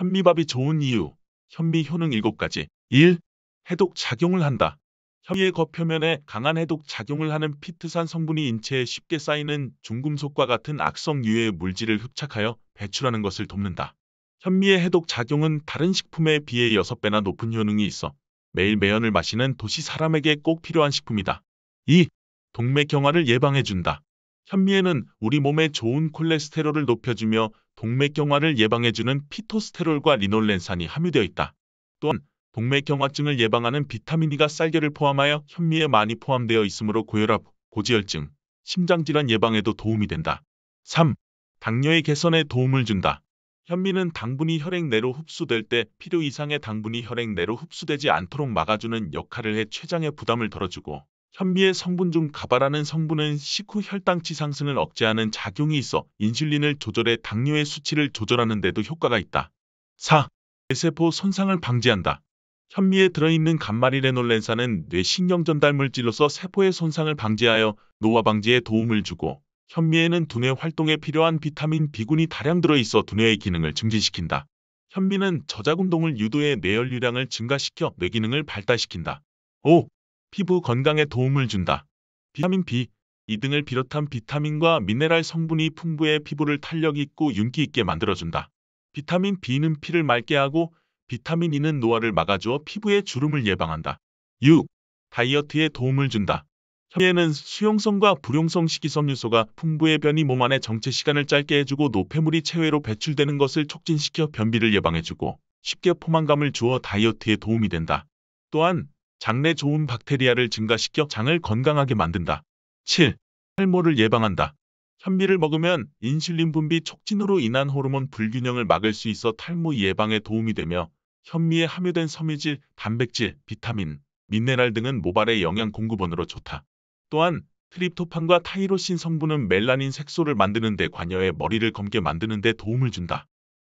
현미밥이 좋은 이유 현미 효능 7가지 1. 해독 작용을 한다. 현미의 겉표면에 강한 해독 작용을 하는 피트산 성분이 인체에 쉽게 쌓이는 중금속과 같은 악성 유해 물질을 흡착하여 배출하는 것을 돕는다. 현미의 해독 작용은 다른 식품에 비해 6배나 높은 효능이 있어 매일 매연을 마시는 도시 사람에게 꼭 필요한 식품이다. 2. 동맥경화를 예방해준다. 현미에는 우리 몸에 좋은 콜레스테롤을 높여주며 동맥경화를 예방해주는 피토스테롤과 리놀렌산이 함유되어 있다. 또한 동맥경화증을 예방하는 비타민 d 가 쌀개를 포함하여 현미에 많이 포함되어 있으므로 고혈압, 고지혈증, 심장질환 예방에도 도움이 된다. 3. 당뇨의 개선에 도움을 준다. 현미는 당분이 혈액 내로 흡수될 때 필요 이상의 당분이 혈액 내로 흡수되지 않도록 막아주는 역할을 해 췌장의 부담을 덜어주고 현미의 성분 중 가바라는 성분은 식후 혈당치 상승을 억제하는 작용이 있어 인슐린을 조절해 당뇨의 수치를 조절하는 데도 효과가 있다. 4. 뇌세포 손상을 방지한다. 현미에 들어있는 간마리레놀렌산은 뇌신경 전달 물질로서 세포의 손상을 방지하여 노화 방지에 도움을 주고 현미에는 두뇌 활동에 필요한 비타민 B군이 다량 들어있어 두뇌의 기능을 증진시킨다. 현미는 저작 운동을 유도해 뇌혈 류량을 증가시켜 뇌기능을 발달시킨다. 5. 피부 건강에 도움을 준다. 비타민 B, 2등을 비롯한 비타민과 미네랄 성분이 풍부해 피부를 탄력 있고 윤기 있게 만들어준다. 비타민 B는 피를 맑게 하고 비타민 E는 노화를 막아주어 피부에 주름을 예방한다. 6. 다이어트에 도움을 준다. 혈에는 수용성과 불용성 식이섬유소가 풍부해 변이 몸 안의 정체 시간을 짧게 해주고 노폐물이 체외로 배출되는 것을 촉진시켜 변비를 예방해주고 쉽게 포만감을 주어 다이어트에 도움이 된다. 또한 장내 좋은 박테리아를 증가시켜 장을 건강하게 만든다. 7. 탈모를 예방한다. 현미를 먹으면 인슐린 분비 촉진으로 인한 호르몬 불균형을 막을 수 있어 탈모 예방에 도움이 되며 현미에 함유된 섬유질, 단백질, 비타민, 미네랄 등은 모발의 영양 공급원으로 좋다. 또한 트립토판과 타이로신 성분은 멜라닌 색소를 만드는 데 관여해 머리를 검게 만드는 데 도움을 준다.